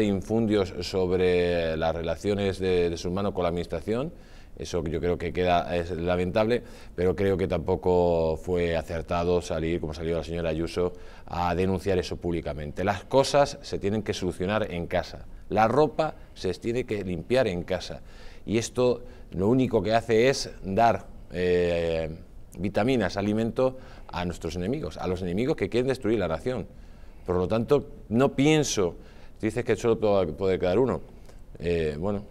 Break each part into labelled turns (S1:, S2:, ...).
S1: infundios sobre las relaciones de, su hermano con la administración. Eso yo creo que queda es lamentable, pero creo que tampoco fue acertado salir, como salió la señora Ayuso, a denunciar eso públicamente. Las cosas se tienen que solucionar en casa. La ropa se tiene que limpiar en casa. Y esto lo único que hace es dar eh, vitaminas, alimento a nuestros enemigos, a los enemigos que quieren destruir la nación. Por lo tanto, no pienso dices que solo puede quedar uno. Eh, bueno,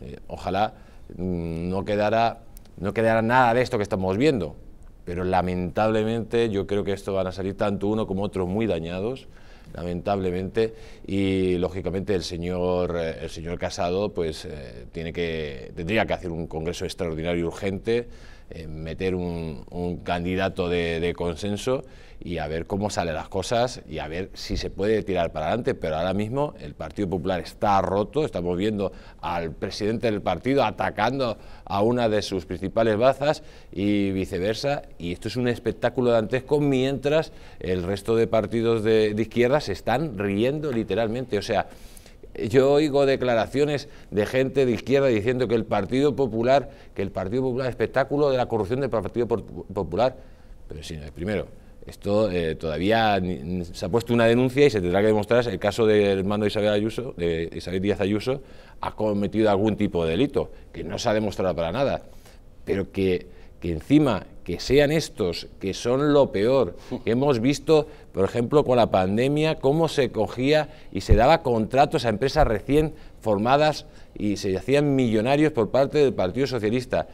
S1: eh, ojalá mm, no quedara, no quedara nada de esto que estamos viendo, pero lamentablemente yo creo que esto van a salir tanto uno como otro muy dañados lamentablemente, y lógicamente el señor, eh, el señor Casado pues, eh, tiene que, tendría que hacer un congreso extraordinario urgente, eh, meter un, candidato de, consenso y a ver cómo salen las cosas y a ver si se puede tirar para adelante, pero ahora mismo el Partido Popular está roto, estamos viendo al presidente del partido atacando a una de sus principales bazas y viceversa, y esto es un espectáculo dantesco mientras el resto de partidos de izquierda se están riendo literalmente. O sea, yo oigo declaraciones de gente de izquierda diciendo que el Partido Popular, que el Partido Popular, espectáculo de la corrupción del Partido Popular. Pero sí, primero, esto eh, todavía se ha puesto una denuncia y se tendrá que demostrar el caso del hermano Isabel, Ayuso, de Isabel Díaz Ayuso ha cometido algún tipo de delito, que no se ha demostrado para nada, pero que encima que sean estos, que son lo peor. Que hemos visto, por ejemplo, con la pandemia, cómo se cogía y se daba contratos a empresas recién formadas y se hacían millonarios por parte del Partido Socialista.